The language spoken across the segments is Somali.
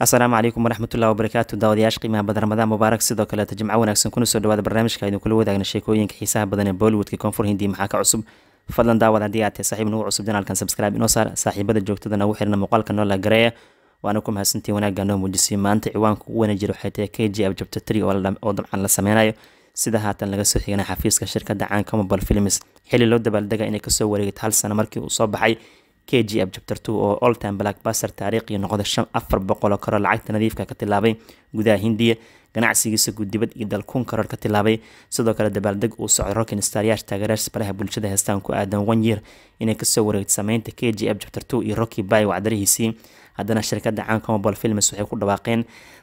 asalaamu calaykum waraxmatullahi wabarakaatu daawadayaasha qiimaha badan ramadaan mubaarak sidoo kaleeta jimco wanaagsan kuna soo dhawaada barnaamijka aynu kula wadaagna sheekooyinka xiisaha badan ee bollywoodka koonfur hindi maxaa ka cusub fadlan daawad haddii aad tahay saaxiib nagu cusub janaalkan subscribe inoo saar saaxiibada joogtada nagu xirna muuqaalka noola gareeya waana ku mahadsantiin wanaagga noo muujisay maanta ciwaanka ugu wanajir waxay tahay k g f jabta tri oo dabcan la sameynayo sida haatan laga soo xigana xafiiska shirkadda caanka mobile films xilli loo dabaaldega inay kasoo wareegta hal sano markii uu soo baxay k g f jabter two oo oltime blackbaster taariikhiyo noqda shan afar boqol oo karoor lacagta nadiifka ka tilaabay gudaha hindiya ganacsigiisa guddibad iyo dalkuun karoor ka tilaabay sidoo kale dabaaldeg uu socday rokin staryaasha taageeraasha baraha bulshada heestaan ku aadan wanyer inay kasoo wareegto sameynta k g f jabter two iyo rocky bay wacdarihiisii haddana shirkadda caanka mobile films waxay ku dhawaaqeen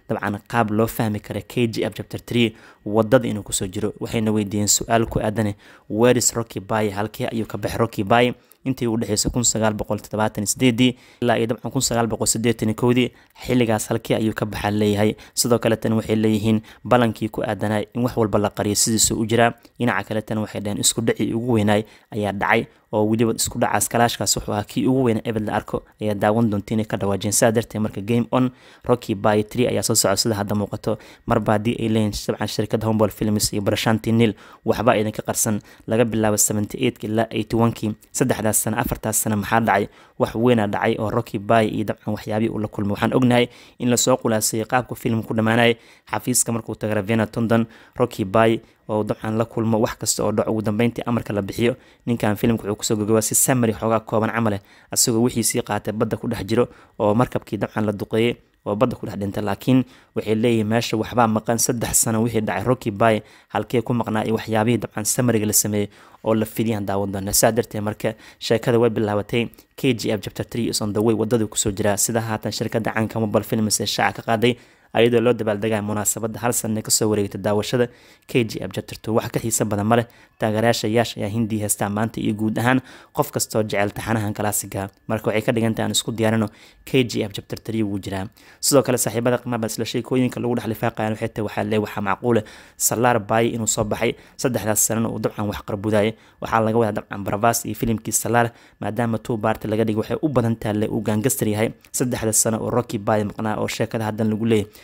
dabcan qaab loo fahmi kara k g f chapter tree wadada inuu kusoo jiro waxayna weydiiyeen su-aal ku aadan weris rocky bay halkee ayuu ka baxay rocky bay intii u udhexeysay kun sagaal boqol toddobaatan sideedii ilaa iyo dabcan kun sagaal boqol sideetan kowdii xilligaas halkii ayuu ka baxaan leeyahay sidoo kale tan waxay leeyihiin ballankii ku aadanaa in wax walba la qariyo sidiisuu u jiraa dhinaca kale tan waxay dhaheen isku dhacii ugu weynaay ayaa dhacay oo weliba isku dhacaas kalaashkaas wuxuu ahaa kii ugu weyna ebed la arko ayaa daawan doonta inay ka dhawaajeen sidaa darteed marka game on rocky by tree ayaa soo socda sida hadda muuqato marba haddii ay leeyihin dabcan shirkadda hombol films iyo barashanti nil waxba aydan qarsan laga bilaabo seventy eightkii ilaa eighty onkii saddexdaas sano afartaas sano maxaa dhacay wax weynaa dhacay oo rocky by iyo dabcan waxyaabihii uu la kulmay waxaan ognahay in lasoo qulaasayay qaabka filim ku xafiiska markuu taga ravena tondon rocky by oo dabcan la kulmo wax kasta oo dhaco ugu dambeyntii amarka la bixiyo ninkan filimka wuxuu kusoo gogobaa si samary xoogaa kooban camaleh asagoo wixiisii qaatay badda ku dhex jiro oo markabkii dabcan la duqeeyey oo badda ku dhex dhintay laakiin waxay leeyihin meesha waxbaa maqan saddex sano wixii dhacay rocky bay halkee ku maqnaa iyo waxyaabihii dabcan samariga la sameeyey oo la fidiyaan daawan doona saa darteed marka sheekada way bilaabatay k g f chapter three is on the way wadaduu kusoo jiraa sida haatan shirkadda caanka mobile films ee shaaca ka qaaday ayadoo loo dabaaldegaya munaasabada hal sane kasoo wareegta daawashada k j f jabtirto ka xiisa badan male taageerayaasha ayaa hindii heestaa maanta iyo guud ahaan qof kastoo jecel taxanahan kalaasiga marka waxay ka dhigan aan isku diyaarino k j f wuu jiraa sidoo kale saaxiibada qimaba isla sheekooyinka lagu dhexlifaaqayan waxay tahay waxaa lee waxaa macquule eh. sallaar baaye inuu soo baxay saddexdaas sanana uu dabcan wax qarbudaaya waxaa laga wadaa dabcan baravaas iyo filimkii sallaar maadaama tuu baarti laga dhigay waxay u badan tahay lee uu gaangastar yahay saddexda sano oo rocky baaye maqnaa oo sheekada haddan lagu leeyahy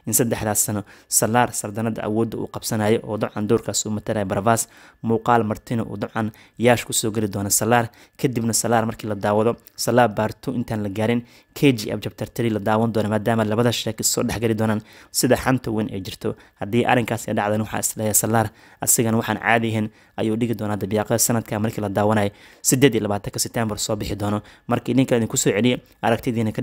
in saddexdaas sano salaar sardanada awoodda uu qabsanayo oo dabcan doorkaas uu matalaya barafas muuqaal martino uu dabcan yaash kusoo geli doono salaar kadibna salaar markii la daawado salaar baartu intaan la gaarin keji abjabtartari la daawan doono maadaama labada sheek soo dhexgeli doonaan sida xanta weyn ay jirto haddii arrinkaas dhacdan waxaa isleeya salaar asigana waxaan caadihin ayuu dhigi doonaa dabiiqe sanadka markii la daawanayo sideed iyo labaatanka septembar soo bixi doono marka idinka idinkusoo celiya aragtidiina ka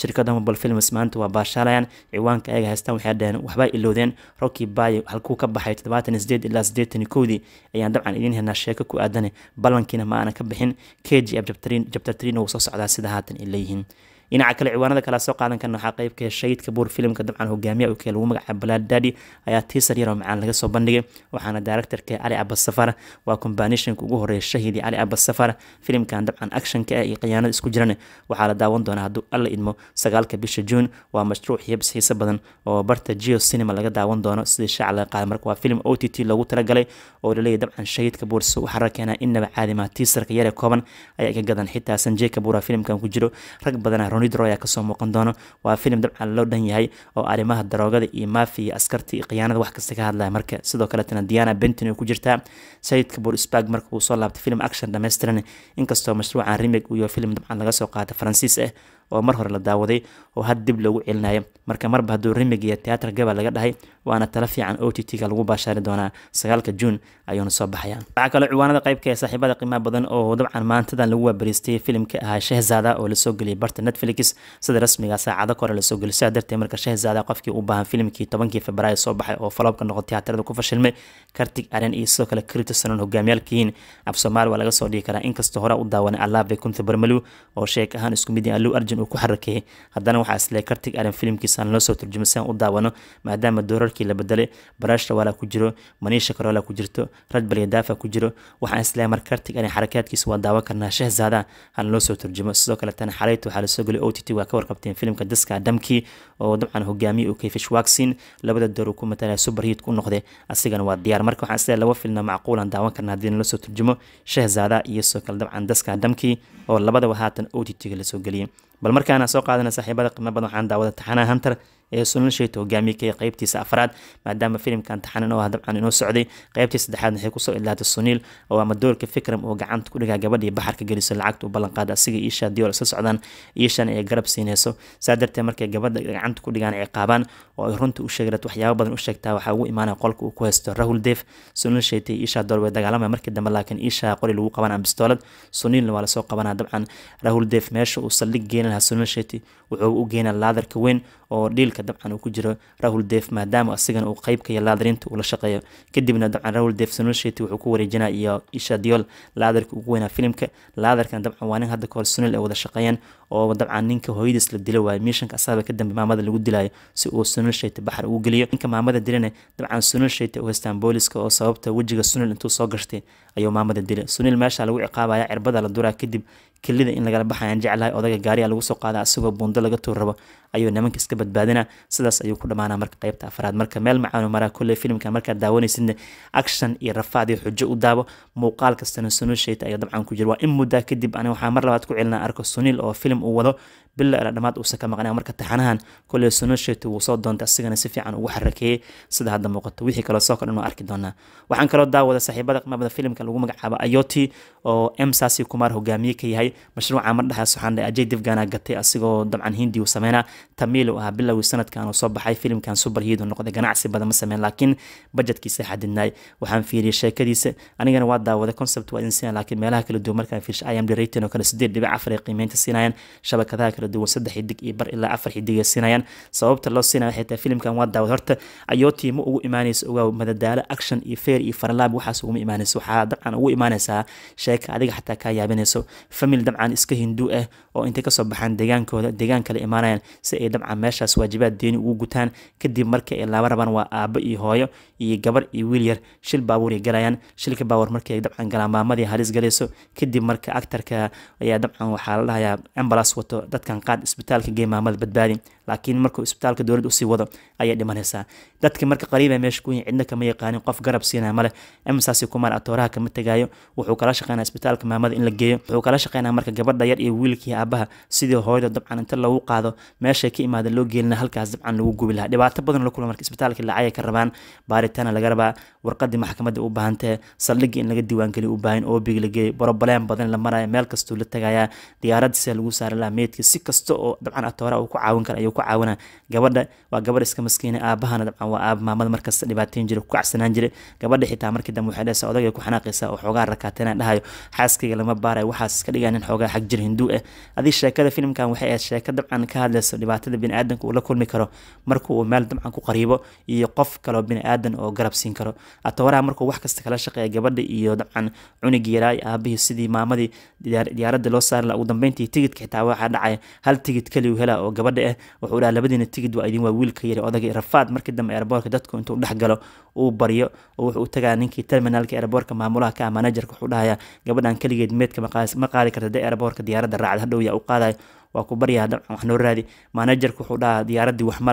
shirkada mobile films maanta waa baashaalayan ciwaanka ay haystaan waxay dhaheen waxbaa ilowdeen rocki bayo halkuu ka baxay toddobaatan sideed ilaa siddeetan iyo kowdii ayaan dabcan idiin helnaa sheeko ku aadane ballankiina ma aana ka bixin k keji ab jabtartriin wuu soo socdaa sida haatan ay leeyihiin dhinaca kale ciwaanada kala soo qaadan karna waxaa qayb ka heshay kabuur filimka dabcan hogaamiya uu lagu magacaabo balaad daadi ayaa tiisar yaroo macaan laga soo bandhigay waxaana daaractarka cali abasafar waa kombaanishanka ugu horeeya shahidi cali abasafar filimkan dabcan actionka ah iyo khiyaanada isku jiran waxaa la daawan doonaa hadduu alla idmo sagaalka bisha juun waa mashruuc hiyabs xiise badan oo barta geo cinema laga daawan doono sidii shaac laga qaada marka waa filim o t t loogu talagalay oo laleeyahy dabcan shahid kabuur si u xarar keena innaba caadimaa tiisarka yaree kooban ayay ka gadan xitaa sanjey kabuura filimkan ku jiro rag badanaa runidro ayaa kasoo muuqan doona waa filim dabcan loo dhan yahay oo arrimaha daroogada iyo maafiya askarta iyo khiyaanada wax kasta ka hadlaya marka sidoo kaletana diana benton ay ku jirtaa sayid kabur spag marka uu soo laabtay filim action dhammaystiran inkastoo mashruucan remake uu filim dabcan laga soo qaatay faransiis ah eh oo mar hore la daawaday oo had dib loogu celinayo marka marba hadduu remig teatar gabal laga dhahay waana tala fiican o t t-ga lagu baashaari doonaa sagaalka juun ayuuna soo baxayaan waxaa kaloo ciwaanada qaybka ee saaxiibada qiimaha badan oo dabcan maantadan lagu waabariistay filimka ahaa shehzada oo lasoo geliyay barta netflix sida rasmiga saacado kore lasoo geliyo sidaa darteed marka shehzada qofkii u baahan filimkii tobankii februaayo soo baxay oo faloobka noqotay teatarada ku fashilmay kartig aren iyo sidoo kale critosonon hogaamiyaalkiin af soomaali waa laga soo dhigi karaa inkastoo hore u daawanay allaabay kunta barmalu oo sheeg ahaan isku mid ah. allu arjun televishin uu ku xarakayay haddana waxaa isle kartig aran filimkiisaan loo soo turjumo si aan u daawano maadaama doorarkii la bedelay baraash rawaala ku jiro maniisha karoola ku jirto rajbal yadaafa ku jiro waxaan isleeyahay mar kartig aran xarakaadkiisa waa daawan karnaa shahzaada aan loo soo turjumo sidoo kaletana xalayta waxaa lasoo gelay o t t waa ka warqabteen filimka diska damki oo dabcan hogaamiye uu kayfish waxin labada door uu ku matalaya super hiidku noqday asigana waa diyaar marka waxaan isleeyahay laba filna macquulan daawan karnaa haddii na lasoo turjumo shahzaada iyo sidoo kale dabcan daska damki oo labadaba haatan o t t-ga lasoo geliyay bal markaana soo qaadana saaxiibada qiimo badan waxaan daawada taxanaa hunter ee sunal sheito hogaamiyakaya qeybtiisa afraad maadaama filimkan taxanin oo dabcan inoo socday qeybtii saddexaad waxay kusoo ilaatay suniil oo ama doorka fikram oo gacanta ku dhigaa gabadhii baxarka geliso lacagta u ballanqaada asiga iisha diyool isla socdaan iishana ay garab siinayso saa darteed markay gabadha gacanta ku dhigaan ciqaabaan oo ay runta u sheegarat waxyaaba badan u sheegtaa waxaa ugu imaanaya qolka uu ku haysto rahul deef suniil sheitay iisha dool way dagaalamaya markii dambe laakiin iisha qori lagu qabanaa bistoolad suniilna waa lasoo qabanaa dabcan rahul deef meesha uu saldhig geynalahaa suniil sheitay wuxuu u geynaa laadarka weyn oo dhiil himilka dabcan uu ku jiro rahul def maadaama asigana uu qeyb ka laadarinta uu la shaqeeyo kadibna dabcan rahul def sunusheti wuxuu ku wareejinaya iyo isha diol laadarka ugu weynaa filimka laadarkana dabcan waa nin hadda kahor sunil ay wada shaqeeyeen oo dabcan ninka hooyadiis la dilo waaye miishanka asaaba ka dambe maamada lagu dilaayo si uu sunil shayte baxar ugu geliyo ninka maamada dilana dabcan sunil shayte u haystaan booliska oo sababta wejiga sunil intuu soo gashtay ayuu maamada dilay sunil meesha lagu ciqaabaya cirbada la duraa kadib kelida in lagala baxayaan jeclahay odaga gaariya lagu soo qaada asagoo buundo laga tuur ayuu nimanka iska badbaadina sidaas ayuu ku dhammaanaa marka qaybta afraad marka meel macaanu maraa kolley filimkan markaad daawanaysidna action iyo rafaad iyo xujo u daawo muuqaal kastana sunil shayte ayaa dabcan ku jira waa in muddaa kadib ani waxaa mar labaad ku celinaa arko sunil oo filim filim uu wado bila ilaa dhammaad uusan ka maqnaa marka taxanahan koley suno wuu soo doontay asigana si fiican ugu xarakeeyey sida hadda muuqato wixii kaloo soo kordhan waa arki doonaa waxaan kaloo daawada saaxiibada qmaamada filimka lagu magacaabo ayoti oo emsasi kumaar hogaamiye ka yahay mashruuca madhaxaas waxaan dhahay ajay divgana gatay asigoo dabcan hindi uu sameyna tamiil uu ahaa bilowgii sanadkan uu soo baxay filimkan super hiid noqday ganacsi badan ma sameyn laakiin bajetkiisa xadidnaay waxaan fiiriyey sheekadiisa anigana waa daawaday concept waa idin laakiin meelaha kala duwan markaan fiirshay ayam dhiraytin oo kale sideed dhibic afar ay qiimeynta siinayaan shabakadaha kala duwan saddex xidig iyo bar ilaa afar xidig siinayaan sababta loo siinayo xitaa filimkan waa daawad horta ayoo tiimo ugu imaanaysa ogaaw madadaalo action iyo feer iyo faralaab waxaas uguma imaanaysa waxaa dabcan ugu imaanaysaa sheeka adiga xataa kaa yaabinayso famil dabcan iska hinduu ah oo intay kasoo baxaan deegaankooda deegaan kale imaanayaan si ay dabcan meeshaas waajibaad deeni ugu gutaan kadib marka ay laaba rabaan waa aabo iyo hooyo iyo gabar iyo wiil yar shil baabuur galayaan shilka baabuur markay dabcan galaan maamadii halis galayso kadib marka actarka ayaa dabcan waxaa la dhahayaa malaas wato dadkan qaar isbitaalka gee maamada badbaadi laakiin markuu isbitaalka dowlad usii wado ayay dhimanaysaa dadka marka qariiba meesha ku cidna kama yaqaanin qof garab siina male emisaasi kumaal atooraha kama tegaayo wuxuu kala shaqeynaa isbitaalka maamada in la geeyo wuxuu kala shaqeynaa marka gabadha yar iyo wiilkii aabaha sidii hooyada dabcan inta lagu qaado meeshay ka imaada loo geelina halkaas dabcan lagu gubi lahaa dhibaato badan la kula marka isbitaalka lacagay ka rabaan baaritaana laga rabaa warqadii maxkamadda u baahantae saldhigii in laga diiwaangeliyo u baahan oo big la geeyo borobaleen badan la maraya meel kastuu la tagayaa diyaaradda lagu saari lahaa meydka si kasta oo dabcan atooraha uu ku caawin kara ayuu ku caawinaa gabadha waa gabadh iska maskiina aabahana dabcan waa aaba maamada markasta dhibaateyn jira ku kacsanaan jiray gabadha xitaa markii dambe waxay dhehaysaa odagay ku xanaaqaysaa oo xoogaa rakaateynaan dhahayo xaaskayga lama baarayo waxaas iska dhigaa nin xoogaa xag hinduu ah eh. adii sheekada filimkan waxay ahayd sheeko dabcan ka hadlayso dhibaatada biniaadanka uu la kulmi karo markuu uu meel dabcan ku qariibo iyo qof kaloo biniaadan oo garab siin karo atawaraha markuu wax kasta kala shaqeeya gabadha iyo dabcan cunigi yaraay aabihii sidii maamadii diyaaradda loo saari la ugu dambeyntii tigidka xitaa waxaa dhacay hal tigid keliyu helaa oo gabadha ah wuxuu dhaha labadiina tigid waa idin waa wiilka yari odagay rafaad markii dambe eraboorka dadku intuu dhex galo uu baryo oo wuxuu tagaa ninkii terminalka eraboorka maamulaha ka ah manajerka wuxuu dhahayaa gabadhan keligeed meedka ma qaadi karta dee eraboorka diyaaradda raacda hadhow yaa u qaadayo waa ku baryaa wax noo raadi manajerka wuxuu dhahaa diyaaradii wax ma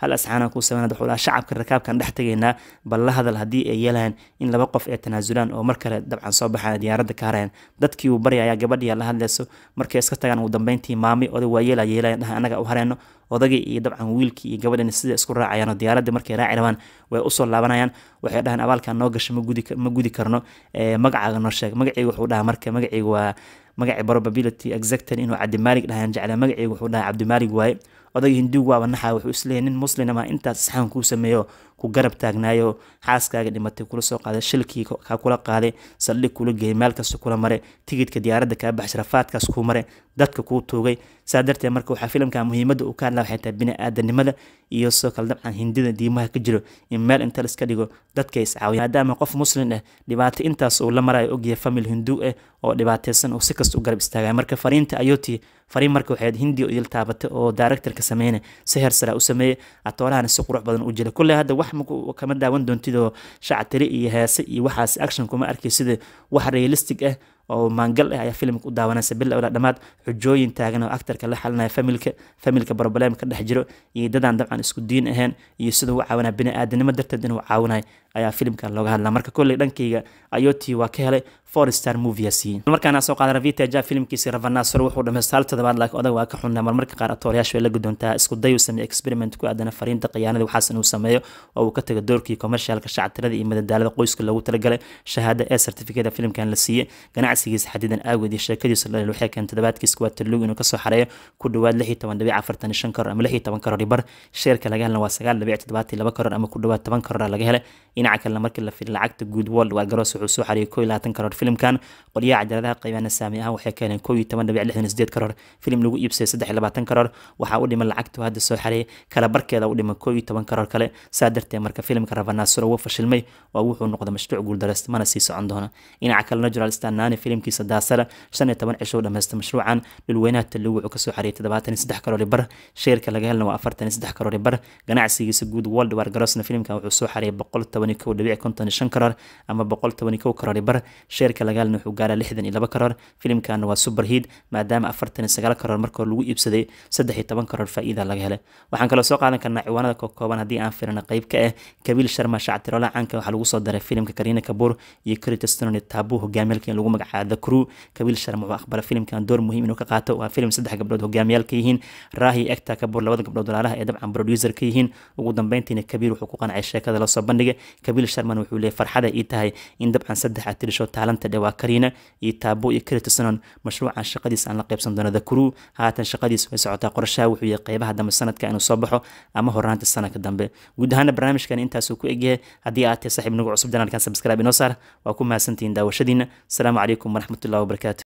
hal asxaana ku sameyn wuxuu dhahaa shacabka rakaabkan dhex tegaynaa bal la hadal haddii ay yeelahan in laba qof ay tanaasulaan oo mar kale dabcan soo baxaan diyaaradda ka harayan dadkii uu baryayaa gabadhiyaa la hadlayso markay iska tagaan ugu dambeyntii maami oday waa yeelayan dhaha annaga u hareyno odagii iyo dabcan wiilkii iyo gabadhan sida isku raacayaan diyaaradii markay raaci rabaan way usoo laabanayaan waxay dhahaan abaalkan noo gasha ma gudi karno eh, magacaaga noo sheeg magaceyga wuxuu dhahaa marka magaceyga waa magaci probability exactan inuu cabdimaalig dhahaan jeclaa magaceyga wuxuu dhahaa cabdimaalig waaye odagii hinduug waaba naxaa wuxuu isleeyahay nin muslim ah, intaas saxaan kuu sameeyo ku garab taagnaayo xaaskaaga dhimatay kula soo qaaday shilkii kaa kula qaaday saldhig kula geeyay meel kula maray tigidhka diyaaradda kaa baxshay rafaadkaas kuu maray dadka kuu tuugay saa darteed marka waxaa filimka muhiimadda uu ka hadlaa waxay tahay bini-aadanimada iyo soo kale dabcan hindida diimaha ka jiro in meel inta la iska dhigo dadka iscaawiya maadaama qof muslim ah eh, dhibaato intaas uu la marayo ogyahay famil hinduu ah eh, oo dhibaateysan uu si kasta u garab istaagaya marka fariinta ayooti fariin marka waxayd hindi idil taabatay oo directorka sameynay si heer sara u sameeyey atoorahan si qurux badan u jilay kulle hadda wax kama daawan doontid oo shactiri iyo heese iyo waxaas action kuma arki sida wax realistic ah oo maangal ah eh ayaa filimka u daawanaysa bil awla dhammaad xujooyin taagan oo actarka la xalinaya familka familka ka dhex jiro iyo dadaan dabcan isku diin ahayn iyo siduu u caawinaya bini aadanimo darteed inuu caawinayo ayaa filimkan looga hadla marka kolley dhankayga ayoti waa ka helay forestar moviasi markaana soo qaadana vitaja filimkiisi ravanasor wuxuu dhamaystay hal toddobaad laakiin odag waa ka xunnaa marmarka qaar atoorayaashu ay la guddoontaa isku day uu sameeya experiment ku aadana fariinta khiyaanada waxaas inuu sameeyo oo uu ka tago doorkii commercialka shacabtirada iyo madadaalada qoyska loogu talagalay shahaada ee certifikada filimkan la siiyey ganacsigiisa xadidan aawgeed iyo sheekadiisu dhaleel waxay keen toddobaadkiisa waa talluug inuu kasoo xareeyo ku dhowaad lix iyo toban dhibic afartan shan koror ama lix iyo toban koror bar sheerka laga helna waa sagaal dhibic toddobaatii laba koror ama ku dhowaad toban korora laga helay dhinaca kalena markii la fiir lacagta good world waa garoos wuxuu soo xariyay koo labaatan karoor filimkan qolyaha cajaladaha qaybana saami ahaan waxay keeneen koo iyo toban dhibic lixdan sideed karoor filim lagu iibsayay saddex labaatan karoor waxaa u dhiman lacagtu hadda soo xariyay kala barkeeda u dhiman koo iyo toban karoor kale saa darteed marka filimka rabanaasuro wuu fashilmay waa wuxuu noqday mashruuc guuldareysta mana sii socon doona dhinaca kalena juraal stanani filimkiisa daasara shan iyo toban cisho u dhamaysta mashruucan dhulweynaha tallow wuxuu kasoo xariyay toddobaatan iyo saddex karoor bar sheerka laga helna waa afartan iyo saddex karoor bar ganacsigiisa good world waar filimkan wuxuu soo xariyay boqol toban karar ama karar sheerka lagaalna wuxuu gaaraa lixdan iyo laba karar filimkana waa superheat maadaama afartan iyo sagaal karar markoo lagu iibsaday saddex iyo toban karar faa'iida laga helay waxaan kaloo soo qaadan karnaa ciwaanada kokooban haddii aan firana qayb ka ah kabiil sharma shactiroola caanka waxaa lagu soo daray filimka karina kabuur iyo kritistononi taabu hogaamiyalka in lagu magacaabo the crew kabiil sharma wuxuu aqbala filimkan door muhiim inuu ka qaato waa filim saddex gabdhood hogaamiyaalka yihiin raahi egta kabuur labada gabdhood walaalaha ee dabcan producer ka yihiin ugu dambeyntiina kabiil wuxuu ku qancay sheekada lasoo bandhigay kabiil sharman wuxuu leeyay farxada ii tahay in dabcan saddex aad tirisho taalanta dhewaa kariina iyo taabo iyo karitisanon mashruucan shaqadiis aan la qaybsan doono dakuru haatan shaqadiis way socotaa qorashaha wuxuu yahay qaybaha dambe sanadka inuu soo baxo ama horaanta sanadka dambe guud ahaana barnaamijkan intaasuu ku egyahay haddii aad tahay saaxiib nagu cusub janaalkan sabskrayb inoo saar waa ku mahadsantihiin daawashadiina asalaamu calaykum waraxmatullahi wabarakaatu